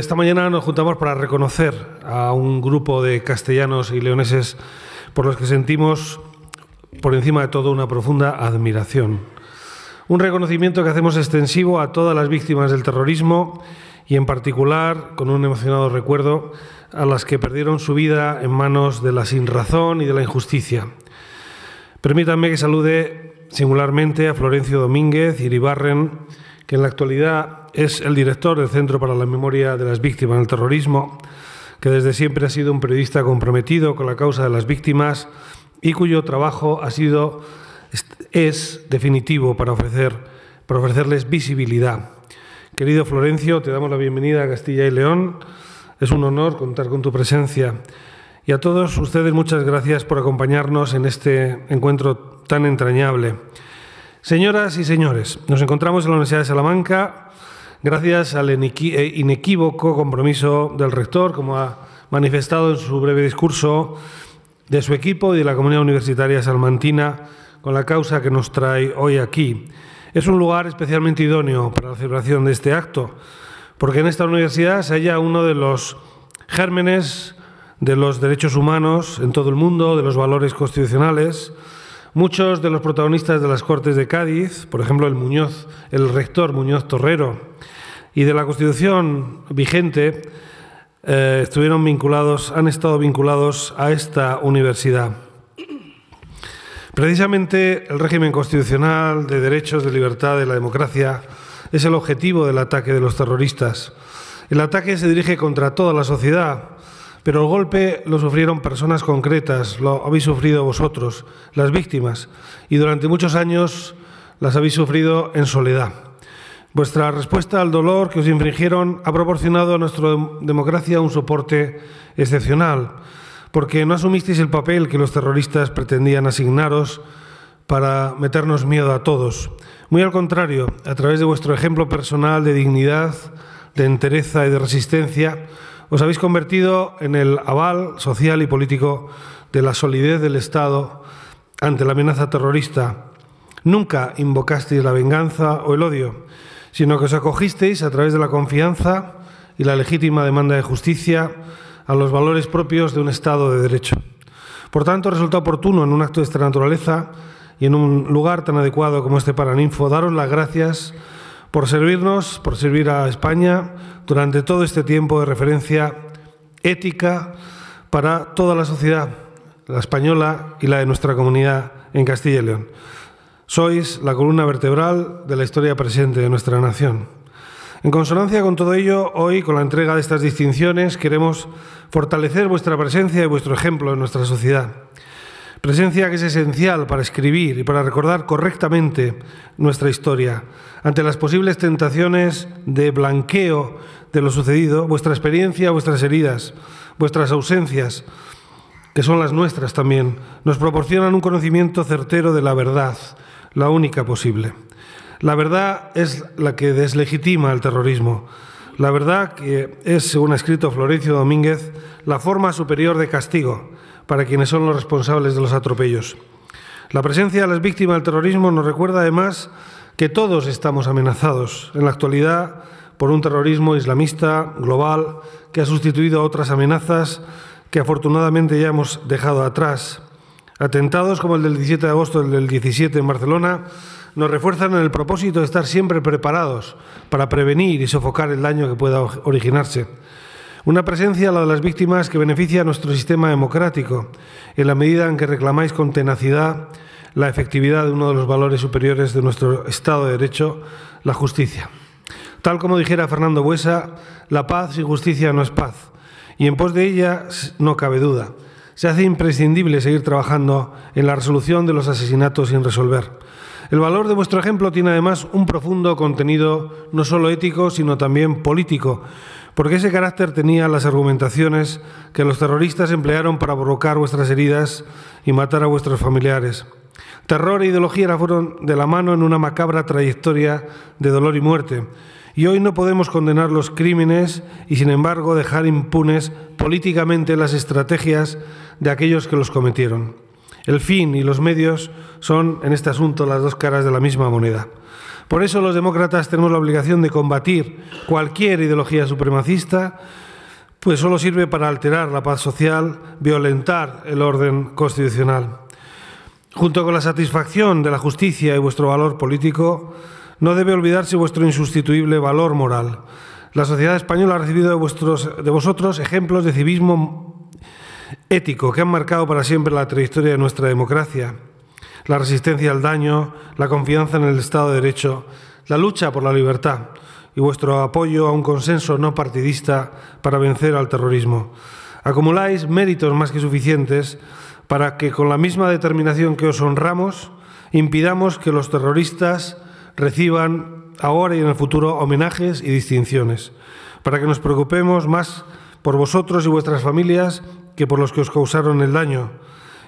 Esta mañana nos juntamos para reconocer a un grupo de castellanos y leoneses por los que sentimos, por encima de todo, una profunda admiración. Un reconocimiento que hacemos extensivo a todas las víctimas del terrorismo y, en particular, con un emocionado recuerdo, a las que perdieron su vida en manos de la sinrazón y de la injusticia. Permítanme que salude singularmente a Florencio Domínguez y Iribarren, que en la actualidad es el director del Centro para la Memoria de las Víctimas del Terrorismo, que desde siempre ha sido un periodista comprometido con la causa de las víctimas y cuyo trabajo ha sido, es definitivo para, ofrecer, para ofrecerles visibilidad. Querido Florencio, te damos la bienvenida a Castilla y León. Es un honor contar con tu presencia. Y a todos ustedes muchas gracias por acompañarnos en este encuentro tan entrañable. Señoras y señores, nos encontramos en la Universidad de Salamanca gracias al eh, inequívoco compromiso del rector, como ha manifestado en su breve discurso, de su equipo y de la comunidad universitaria salmantina con la causa que nos trae hoy aquí. Es un lugar especialmente idóneo para la celebración de este acto, porque en esta universidad se halla uno de los gérmenes de los derechos humanos en todo el mundo, de los valores constitucionales. Muchos de los protagonistas de las Cortes de Cádiz, por ejemplo el Muñoz, el rector Muñoz Torrero, y de la Constitución vigente eh, estuvieron vinculados, han estado vinculados a esta universidad. Precisamente el régimen constitucional de derechos, de libertad, de la democracia es el objetivo del ataque de los terroristas. El ataque se dirige contra toda la sociedad, pero el golpe lo sufrieron personas concretas, lo habéis sufrido vosotros, las víctimas, y durante muchos años las habéis sufrido en soledad. Vuestra respuesta al dolor que os infringieron ha proporcionado a nuestra democracia un soporte excepcional, porque no asumisteis el papel que los terroristas pretendían asignaros para meternos miedo a todos. Muy al contrario, a través de vuestro ejemplo personal de dignidad, de entereza y de resistencia, os habéis convertido en el aval social y político de la solidez del Estado ante la amenaza terrorista. Nunca invocasteis la venganza o el odio sino que os acogisteis a través de la confianza y la legítima demanda de justicia a los valores propios de un Estado de Derecho. Por tanto, resulta oportuno en un acto de esta naturaleza y en un lugar tan adecuado como este Paraninfo daros las gracias por servirnos, por servir a España durante todo este tiempo de referencia ética para toda la sociedad, la española y la de nuestra comunidad en Castilla y León. Sois la columna vertebral de la historia presente de nuestra nación. En consonancia con todo ello, hoy, con la entrega de estas distinciones, queremos fortalecer vuestra presencia y vuestro ejemplo en nuestra sociedad. Presencia que es esencial para escribir y para recordar correctamente nuestra historia. Ante las posibles tentaciones de blanqueo de lo sucedido, vuestra experiencia, vuestras heridas, vuestras ausencias, que son las nuestras también, nos proporcionan un conocimiento certero de la verdad, la única posible. La verdad es la que deslegitima el terrorismo. La verdad que es, según ha escrito Florencio Domínguez, la forma superior de castigo para quienes son los responsables de los atropellos. La presencia de las víctimas del terrorismo nos recuerda además que todos estamos amenazados en la actualidad por un terrorismo islamista global que ha sustituido a otras amenazas que afortunadamente ya hemos dejado atrás Atentados como el del 17 de agosto, el del 17 en Barcelona, nos refuerzan en el propósito de estar siempre preparados para prevenir y sofocar el daño que pueda originarse. Una presencia, la de las víctimas, que beneficia a nuestro sistema democrático, en la medida en que reclamáis con tenacidad la efectividad de uno de los valores superiores de nuestro Estado de Derecho, la justicia. Tal como dijera Fernando Buesa, la paz y justicia no es paz, y en pos de ella no cabe duda se hace imprescindible seguir trabajando en la resolución de los asesinatos sin resolver. El valor de vuestro ejemplo tiene además un profundo contenido no solo ético, sino también político, porque ese carácter tenía las argumentaciones que los terroristas emplearon para provocar vuestras heridas y matar a vuestros familiares. Terror e ideología fueron de la mano en una macabra trayectoria de dolor y muerte. Y hoy no podemos condenar los crímenes y, sin embargo, dejar impunes políticamente las estrategias de aquellos que los cometieron. El fin y los medios son, en este asunto, las dos caras de la misma moneda. Por eso los demócratas tenemos la obligación de combatir cualquier ideología supremacista, pues solo sirve para alterar la paz social, violentar el orden constitucional. Junto con la satisfacción de la justicia y vuestro valor político, no debe olvidarse vuestro insustituible valor moral. La sociedad española ha recibido de, vuestros, de vosotros ejemplos de civismo ético que han marcado para siempre la trayectoria de nuestra democracia. La resistencia al daño, la confianza en el Estado de Derecho, la lucha por la libertad y vuestro apoyo a un consenso no partidista para vencer al terrorismo. Acumuláis méritos más que suficientes para que con la misma determinación que os honramos impidamos que los terroristas reciban ahora y en el futuro homenajes y distinciones, para que nos preocupemos más por vosotros y vuestras familias que por los que os causaron el daño,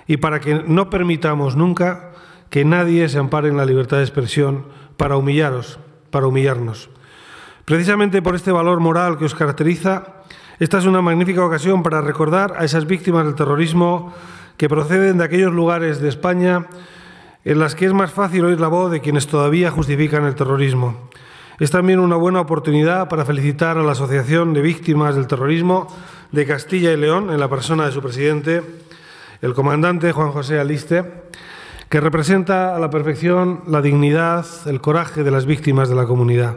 y para que no permitamos nunca que nadie se ampare en la libertad de expresión para humillaros, para humillarnos. Precisamente por este valor moral que os caracteriza, esta es una magnífica ocasión para recordar a esas víctimas del terrorismo que proceden de aquellos lugares de España en las que es más fácil oír la voz de quienes todavía justifican el terrorismo. Es también una buena oportunidad para felicitar a la Asociación de Víctimas del Terrorismo de Castilla y León, en la persona de su presidente, el comandante Juan José Aliste, que representa a la perfección la dignidad, el coraje de las víctimas de la comunidad,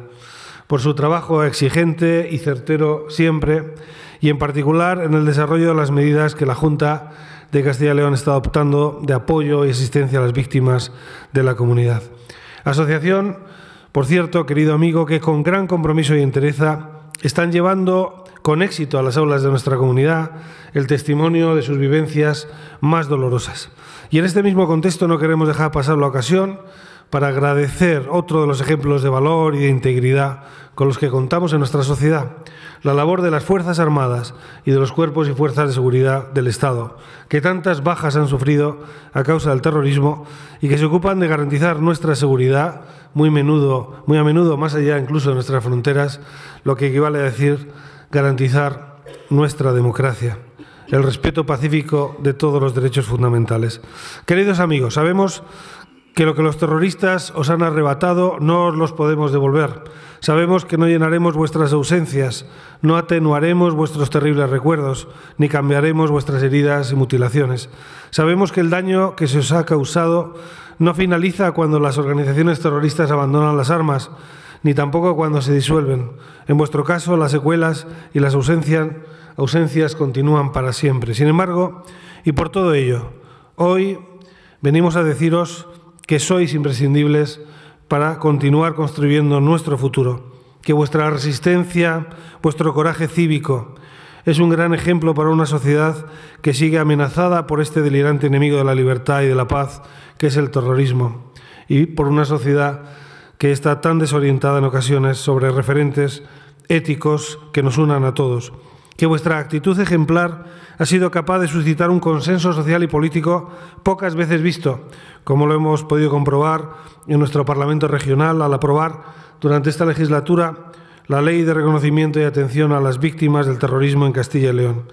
por su trabajo exigente y certero siempre, y en particular en el desarrollo de las medidas que la Junta de Castilla y León está adoptando de apoyo y asistencia a las víctimas de la comunidad. Asociación, por cierto, querido amigo, que con gran compromiso y entereza están llevando con éxito a las aulas de nuestra comunidad el testimonio de sus vivencias más dolorosas. Y en este mismo contexto no queremos dejar pasar la ocasión para agradecer otro de los ejemplos de valor y de integridad con los que contamos en nuestra sociedad, la labor de las Fuerzas Armadas y de los cuerpos y fuerzas de seguridad del Estado, que tantas bajas han sufrido a causa del terrorismo y que se ocupan de garantizar nuestra seguridad muy, a menudo, más allá incluso de nuestras fronteras, lo que equivale a decir garantizar nuestra democracia el respeto pacífico de todos los derechos fundamentales. Queridos amigos, sabemos que lo que los terroristas os han arrebatado no os los podemos devolver. Sabemos que no llenaremos vuestras ausencias, no atenuaremos vuestros terribles recuerdos, ni cambiaremos vuestras heridas y mutilaciones. Sabemos que el daño que se os ha causado no finaliza cuando las organizaciones terroristas abandonan las armas, ni tampoco cuando se disuelven. En vuestro caso, las secuelas y las ausencias, ausencias continúan para siempre. Sin embargo, y por todo ello, hoy venimos a deciros que sois imprescindibles para continuar construyendo nuestro futuro, que vuestra resistencia, vuestro coraje cívico, es un gran ejemplo para una sociedad que sigue amenazada por este delirante enemigo de la libertad y de la paz, que es el terrorismo, y por una sociedad que está tan desorientada en ocasiones sobre referentes éticos que nos unan a todos que vuestra actitud ejemplar ha sido capaz de suscitar un consenso social y político pocas veces visto, como lo hemos podido comprobar en nuestro Parlamento regional al aprobar durante esta legislatura la Ley de Reconocimiento y Atención a las Víctimas del Terrorismo en Castilla y León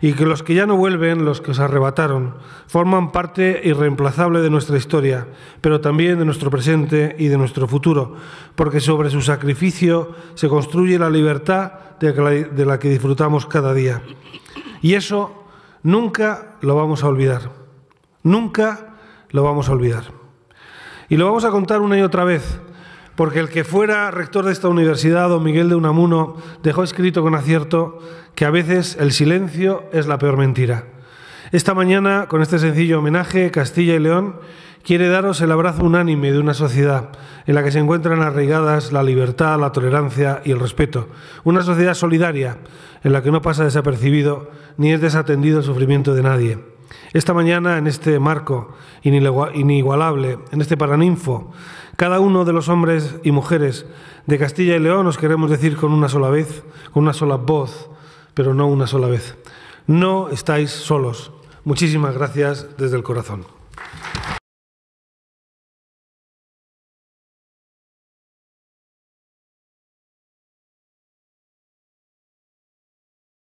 y que los que ya no vuelven, los que se arrebataron, forman parte irreemplazable de nuestra historia, pero también de nuestro presente y de nuestro futuro, porque sobre su sacrificio se construye la libertad de la que disfrutamos cada día. Y eso nunca lo vamos a olvidar, nunca lo vamos a olvidar. Y lo vamos a contar una y otra vez porque el que fuera rector de esta universidad, don Miguel de Unamuno, dejó escrito con acierto que a veces el silencio es la peor mentira. Esta mañana, con este sencillo homenaje, Castilla y León quiere daros el abrazo unánime de una sociedad en la que se encuentran arraigadas la libertad, la tolerancia y el respeto. Una sociedad solidaria en la que no pasa desapercibido ni es desatendido el sufrimiento de nadie. Esta mañana, en este marco inigualable, en este Paraninfo, cada uno de los hombres y mujeres de Castilla y León os queremos decir con una sola vez, con una sola voz, pero no una sola vez. No estáis solos. Muchísimas gracias desde el corazón.